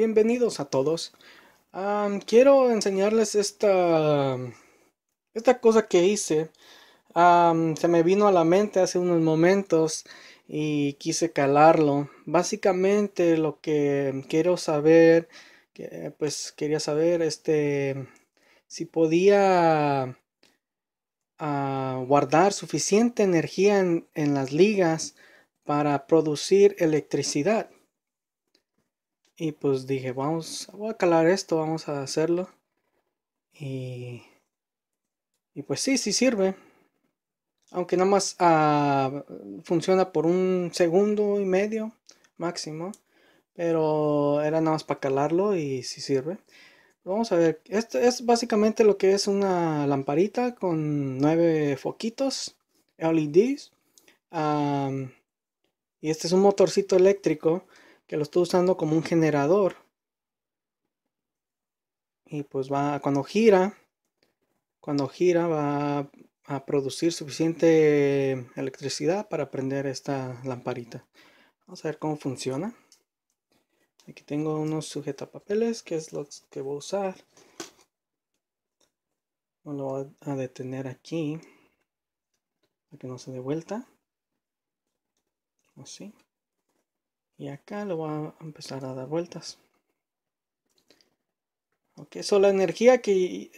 Bienvenidos a todos. quiero enseñarles esta, esta cosa que hice. se me vino a la mente hace unos momentos y quise calarlo. Básicamente lo que quiero saber, pues quería saber este, si podía ah, guardar suficiente energía en las ligas para producir electricidad. Y pues dije, vamos, voy a calar esto, vamos a hacerlo. Y, pues sí, sí sirve. Aunque nada más ah, funciona por un segundo y medio máximo. Pero era nada más para calarlo y sí sirve. Vamos a ver, esto es básicamente lo que es una lamparita con nueve foquitos LEDs. y este es un motorcito eléctrico que lo estoy usando como un generador. Y pues va, cuando gira, cuando gira va a producir suficiente electricidad para prender esta lamparita. Vamos a ver cómo funciona. Aquí tengo unos sujetapapeles que es los que voy a usar. lo voy a detener aquí para que no se dé vuelta. Así y acá lo va a empezar a dar vueltas ok so la energía que,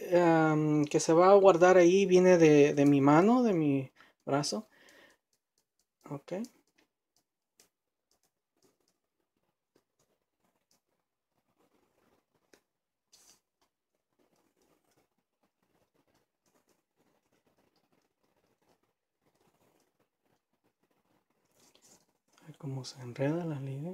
que se va a guardar ahí viene de, de mi mano de mi brazo ok cómo se enreda la liga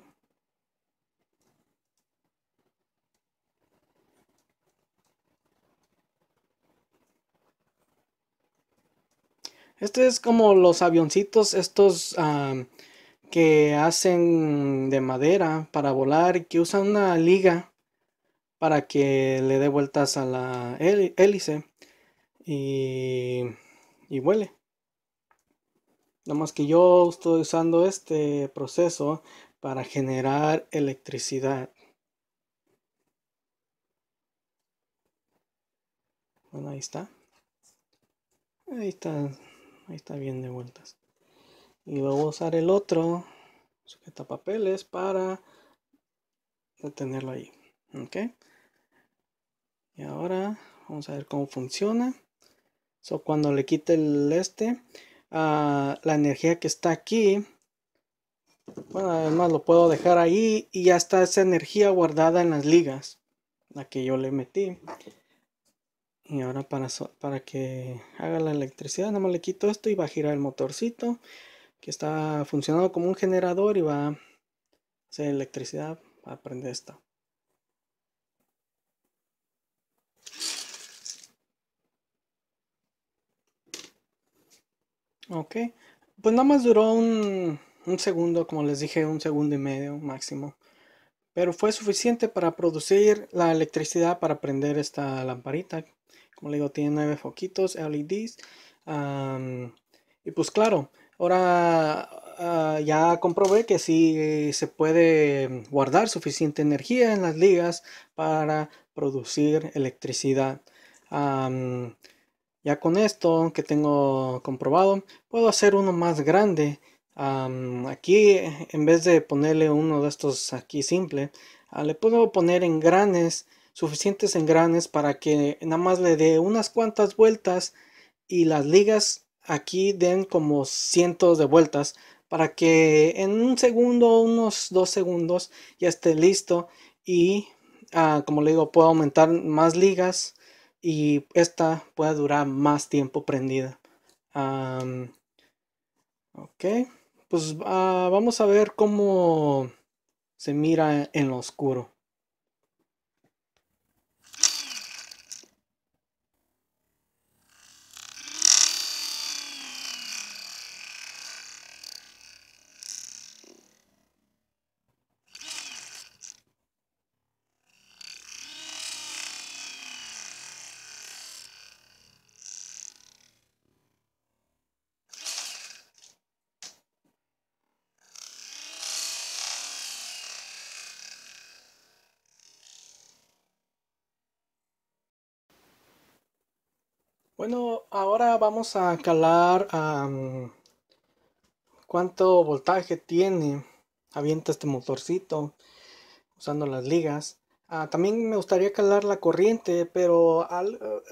Este es como los avioncitos estos ah, que hacen de madera para volar y que usan una liga para que le dé vueltas a la hélice y, y vuele. Nada más que yo estoy usando este proceso para generar electricidad. Bueno, ahí está. Ahí está. Ahí está bien de vueltas. Y luego usar el otro sujeta papeles para detenerlo ahí. Ok. Y ahora vamos a ver cómo funciona. eso cuando le quite el este, Ah, la energía que está aquí. Bueno, además lo puedo dejar ahí y ya está esa energía guardada en las ligas, la que yo le metí. Y ahora para, para que haga la electricidad, nada más le quito esto y va a girar el motorcito que está funcionando como un generador y va a hacer electricidad para prender esto Ok. Pues nada más duró un, segundo, como les dije, un segundo y medio máximo. Pero fue suficiente para producir la electricidad para prender esta lamparita. Como le digo, tiene nueve foquitos, LEDs. y pues claro, ahora ah, ya comprobé que sí eh, se puede guardar suficiente energía en las ligas para producir electricidad. Ya con esto que tengo comprobado, puedo hacer uno más grande. aquí, en vez de ponerle uno de estos aquí simple, ah, le puedo poner engranes, suficientes engranes para que nada más le dé unas cuantas vueltas y las ligas aquí den como cientos de vueltas para que en un segundo, unos dos segundos ya esté listo y ah, como le digo puedo aumentar más ligas y esta puede durar más tiempo prendida. ok, pues ah, vamos a ver cómo se mira en lo oscuro. Bueno, ahora vamos a calar cuánto voltaje tiene. Avienta este motorcito usando las ligas. Ah, también me gustaría calar la corriente, pero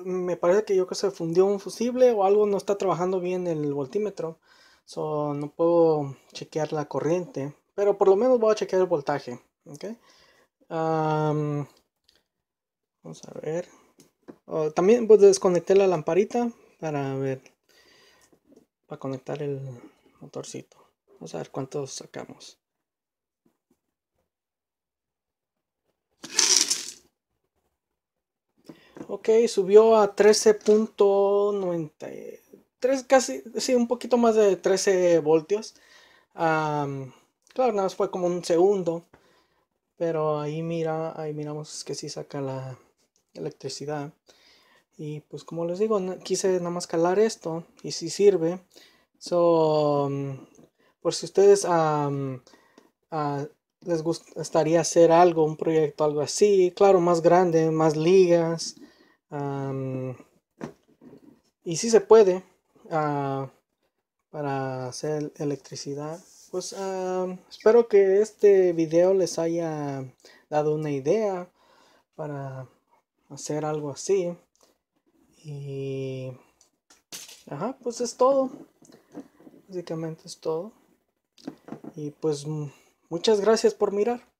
me parece que yo que se fundió un fusible o algo no está trabajando bien el voltímetro. So, no puedo chequear la corriente, pero por lo menos voy a chequear el voltaje. vamos a ver. Oh, también pues desconecté la lamparita para ver, para conectar el motorcito. Vamos a ver cuántos sacamos. Ok, subió a 13.93, casi, sí, un poquito más de 13 voltios. claro, nada más fue como un segundo. Pero ahí mira, ahí miramos que sí saca la electricidad. Y pues como les digo, quise nada más calar esto y si sirve. So, mm, por si ustedes ah, mm, ah, les gustaría hacer algo, un proyecto, algo así, claro, más grande, más ligas. Ah, mm, y si se puede para hacer electricidad. Pues espero que este video les haya dado una idea para hacer algo así. Y. Ajá, pues es todo. Básicamente es todo. Y pues mm, muchas gracias por mirar.